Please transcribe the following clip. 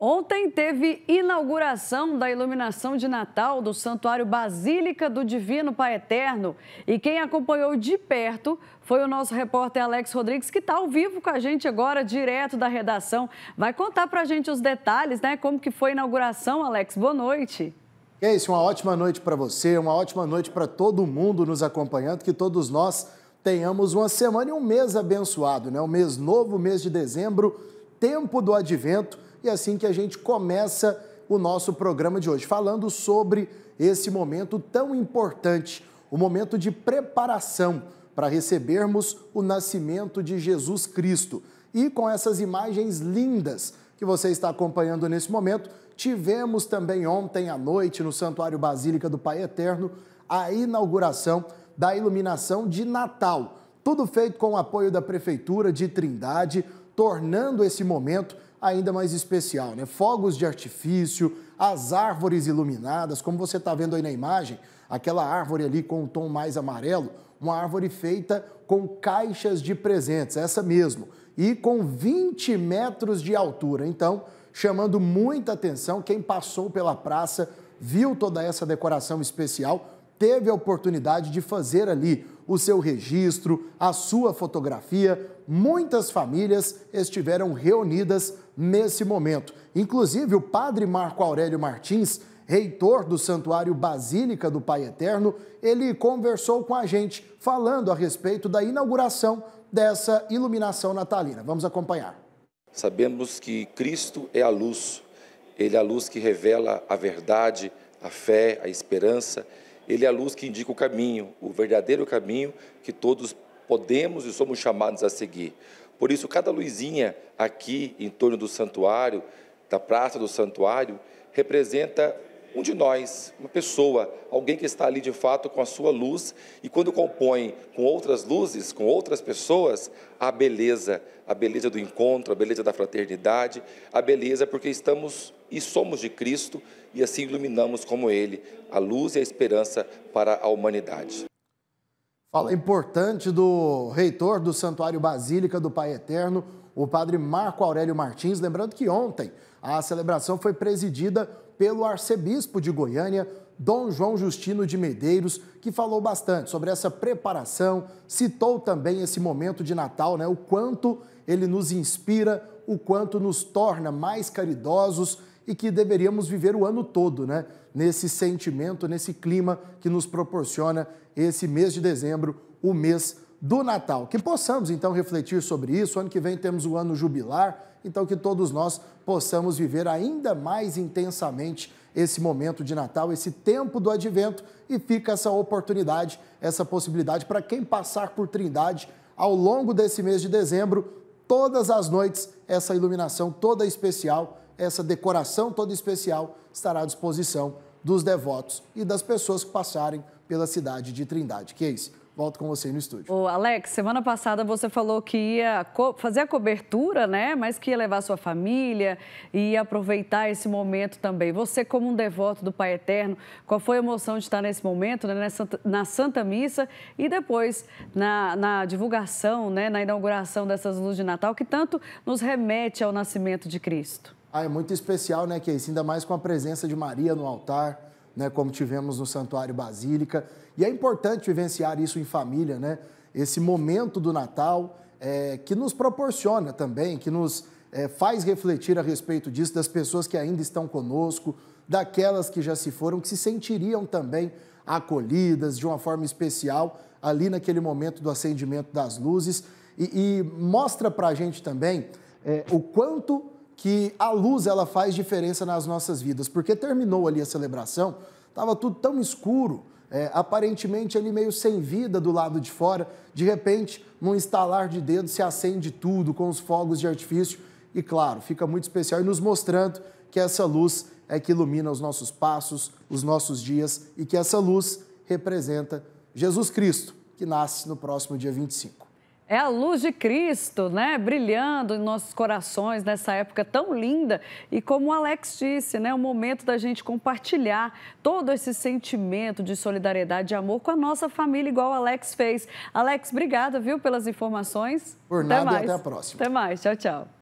Ontem teve inauguração da iluminação de Natal do Santuário Basílica do Divino Pai Eterno. E quem acompanhou de perto foi o nosso repórter Alex Rodrigues, que está ao vivo com a gente agora, direto da redação. Vai contar para a gente os detalhes, né? Como que foi a inauguração, Alex? Boa noite. É isso, uma ótima noite para você, uma ótima noite para todo mundo nos acompanhando, que todos nós tenhamos uma semana e um mês abençoado, né? Um mês novo, mês de dezembro, tempo do advento e é assim que a gente começa o nosso programa de hoje, falando sobre esse momento tão importante, o momento de preparação para recebermos o nascimento de Jesus Cristo. E com essas imagens lindas que você está acompanhando nesse momento, tivemos também ontem à noite no Santuário Basílica do Pai Eterno a inauguração da iluminação de Natal tudo feito com o apoio da Prefeitura de Trindade, tornando esse momento ainda mais especial. Né? Fogos de artifício, as árvores iluminadas, como você está vendo aí na imagem, aquela árvore ali com um tom mais amarelo, uma árvore feita com caixas de presentes, essa mesmo, e com 20 metros de altura. Então, chamando muita atenção, quem passou pela praça, viu toda essa decoração especial, teve a oportunidade de fazer ali o seu registro, a sua fotografia. Muitas famílias estiveram reunidas nesse momento. Inclusive, o padre Marco Aurélio Martins, reitor do Santuário Basílica do Pai Eterno, ele conversou com a gente falando a respeito da inauguração dessa iluminação natalina. Vamos acompanhar. Sabemos que Cristo é a luz, ele é a luz que revela a verdade, a fé, a esperança ele é a luz que indica o caminho, o verdadeiro caminho que todos podemos e somos chamados a seguir. Por isso, cada luzinha aqui em torno do santuário, da praça do santuário, representa um de nós, uma pessoa, alguém que está ali de fato com a sua luz e quando compõe com outras luzes, com outras pessoas, a beleza, a beleza do encontro, a beleza da fraternidade, a beleza porque estamos e somos de Cristo e assim iluminamos como Ele a luz e a esperança para a humanidade. Fala importante do reitor do Santuário Basílica do Pai Eterno, o padre Marco Aurélio Martins. Lembrando que ontem a celebração foi presidida pelo arcebispo de Goiânia, Dom João Justino de Medeiros, que falou bastante sobre essa preparação, citou também esse momento de Natal, né? O quanto ele nos inspira, o quanto nos torna mais caridosos e que deveríamos viver o ano todo, né? Nesse sentimento, nesse clima que nos proporciona esse mês de dezembro, o mês do Natal. Que possamos então refletir sobre isso. Ano que vem temos o ano jubilar, então que todos nós possamos viver ainda mais intensamente esse momento de Natal, esse tempo do advento e fica essa oportunidade, essa possibilidade para quem passar por Trindade ao longo desse mês de dezembro, todas as noites essa iluminação toda especial essa decoração toda especial estará à disposição dos devotos e das pessoas que passarem pela cidade de Trindade. Que é isso. Volto com você no estúdio. Ô, Alex, semana passada você falou que ia fazer a cobertura, né? Mas que ia levar sua família e ia aproveitar esse momento também. Você, como um devoto do Pai Eterno, qual foi a emoção de estar nesse momento, né? Nessa, na Santa Missa e depois na, na divulgação, né? Na inauguração dessas luzes de Natal, que tanto nos remete ao nascimento de Cristo? Ah, é muito especial, né, que Ainda mais com a presença de Maria no altar, né, como tivemos no Santuário Basílica. E é importante vivenciar isso em família, né? Esse momento do Natal é, que nos proporciona também, que nos é, faz refletir a respeito disso, das pessoas que ainda estão conosco, daquelas que já se foram, que se sentiriam também acolhidas de uma forma especial ali naquele momento do acendimento das luzes. E, e mostra para a gente também é, o quanto que a luz ela faz diferença nas nossas vidas, porque terminou ali a celebração, estava tudo tão escuro, é, aparentemente ali meio sem vida do lado de fora, de repente, num estalar de dedo, se acende tudo com os fogos de artifício e, claro, fica muito especial e nos mostrando que essa luz é que ilumina os nossos passos, os nossos dias e que essa luz representa Jesus Cristo, que nasce no próximo dia 25. É a luz de Cristo, né? Brilhando em nossos corações nessa época tão linda. E como o Alex disse, né? É o momento da gente compartilhar todo esse sentimento de solidariedade e amor com a nossa família, igual o Alex fez. Alex, obrigada, viu, pelas informações. Por até nada mais. e até a próxima. Até mais. Tchau, tchau.